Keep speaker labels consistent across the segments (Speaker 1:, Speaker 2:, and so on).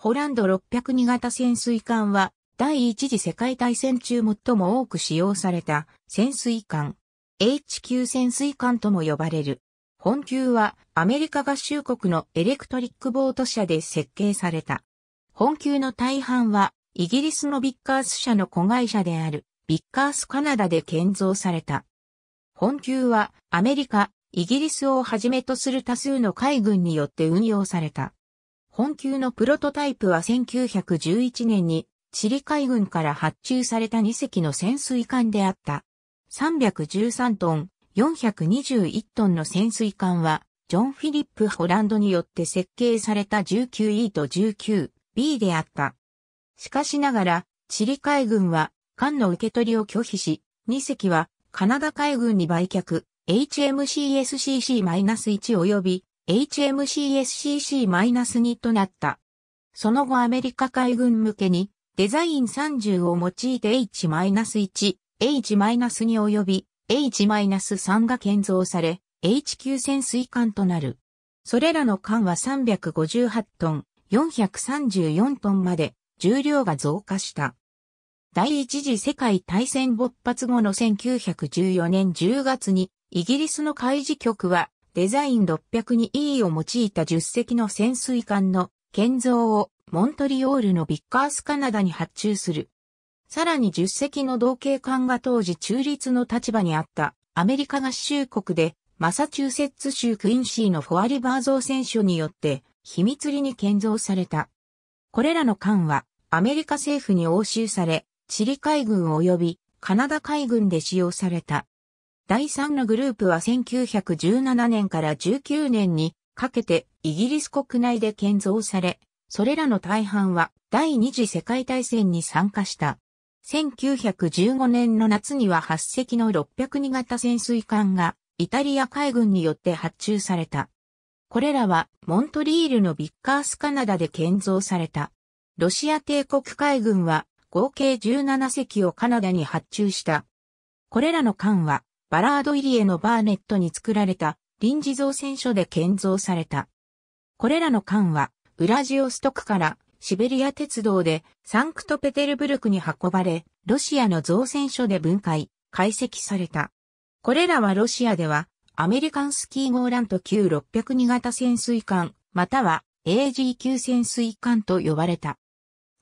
Speaker 1: ホランド602型潜水艦は、第一次世界大戦中最も多く使用された潜水艦。H 級潜水艦とも呼ばれる。本級はアメリカ合衆国のエレクトリックボート社で設計された。本級の大半はイギリスのビッカース社の子会社であるビッカースカナダで建造された。本級はアメリカ、イギリスをはじめとする多数の海軍によって運用された。本級のプロトタイプは1911年にチリ海軍から発注された2隻の潜水艦であった。313トン、421トンの潜水艦は、ジョン・フィリップ・ホランドによって設計された 19E と 19B であった。しかしながら、チリ海軍は、艦の受け取りを拒否し、2隻は、カナダ海軍に売却、HMCSCC-1 及び HMCSCC-2 となった。その後アメリカ海軍向けにデザイン30を用いて H-1、H-2 及び H-3 が建造され、H9 潜水艦となる。それらの艦は358トン、434トンまで重量が増加した。第一次世界大戦勃発後の1914年10月にイギリスの海事局はデザイン 602E を用いた10隻の潜水艦の建造をモントリオールのビッカースカナダに発注する。さらに10隻の同型艦が当時中立の立場にあったアメリカ合衆国でマサチューセッツ州クインシーのフォアリバー造船所によって秘密裏に建造された。これらの艦はアメリカ政府に押収され、チリ海軍及びカナダ海軍で使用された。第3のグループは1917年から19年にかけてイギリス国内で建造され、それらの大半は第二次世界大戦に参加した。1915年の夏には8隻の602型潜水艦がイタリア海軍によって発注された。これらはモントリールのビッカースカナダで建造された。ロシア帝国海軍は合計17隻をカナダに発注した。これらの艦はバラード入り江のバーネットに作られた臨時造船所で建造された。これらの艦は、ウラジオストクからシベリア鉄道でサンクトペテルブルクに運ばれ、ロシアの造船所で分解、解析された。これらはロシアでは、アメリカンスキーゴーラント級602型潜水艦、または AG 級潜水艦と呼ばれた。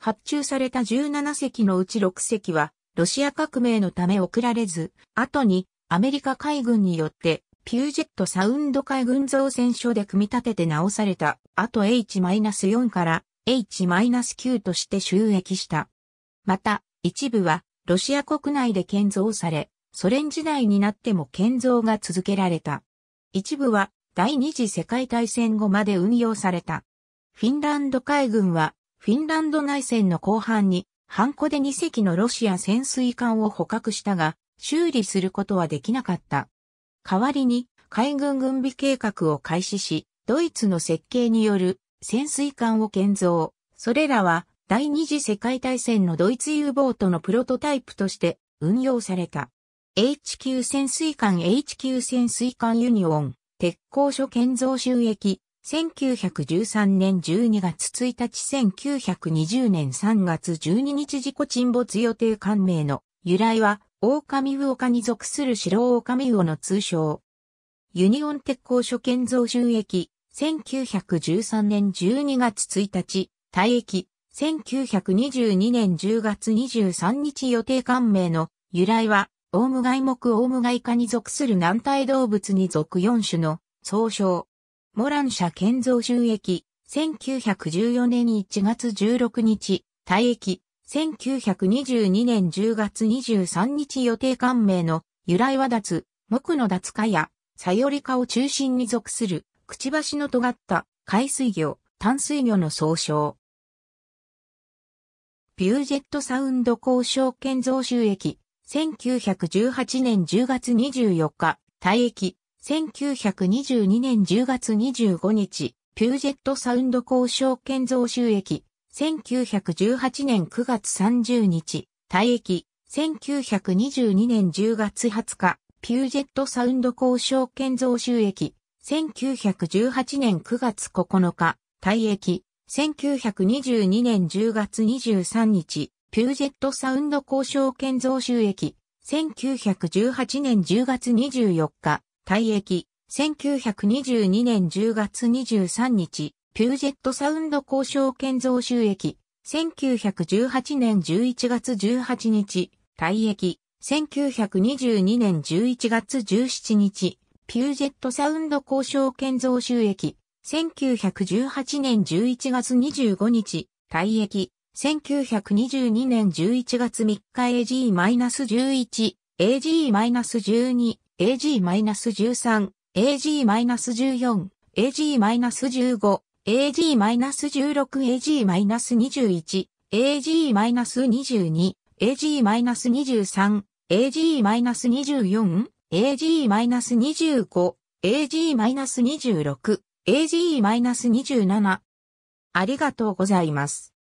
Speaker 1: 発注された17隻のうち6隻は、ロシア革命のため送られず、後にアメリカ海軍によってピュージェットサウンド海軍造船所で組み立てて直されたあと H-4 から H-9 として収益した。また、一部はロシア国内で建造され、ソ連時代になっても建造が続けられた。一部は第二次世界大戦後まで運用された。フィンランド海軍は、フィンランド内戦の後半に、ハンコで2隻のロシア潜水艦を捕獲したが、修理することはできなかった。代わりに海軍軍備計画を開始し、ドイツの設計による潜水艦を建造。それらは第二次世界大戦のドイツ U ボートのプロトタイプとして運用された。HQ 潜水艦 HQ 潜水艦ユニオン、鉄鋼所建造収益、1913年12月1日1920年3月12日事故沈没予定艦名の由来は狼魚カに属する白狼魚の通称。ユニオン鉄工所建造収益、1913年12月1日、退役、1922年10月23日予定官名の由来は、オウムガイ目オウムガイ科に属する軟体動物に属4種の総称。モラン社建造収益、1914年1月16日、退役、1922年10月23日予定官名の由来は脱、木の脱化や、サヨリ化を中心に属する、くちばしの尖った、海水魚、淡水魚の総称。ビュージェットサウンド交渉建造収益、1918年10月24日、退役、1922年10月25日、ピュージェットサウンド交渉建造収益、1918年9月30日、退役、1922年10月20日、ピュージェットサウンド交渉建造収益、1918年9月9日、退役、1922年10月23日、ピュージェットサウンド交渉建造収益、1918年10月24日、退役、1922年10月23日、ピュージェットサウンド交渉建造収益、1918年11月18日、退役、1922年11月17日、ピュージェットサウンド交渉建造収益、1918年11月25日、退役、1922年11月3日 AG-11、AG-12、AG-13、AG-14、AG-15、AG-16AG-21、AG-22、AG-23、AG-24、AG-25、AG-26、AG-27。ありがとうございます。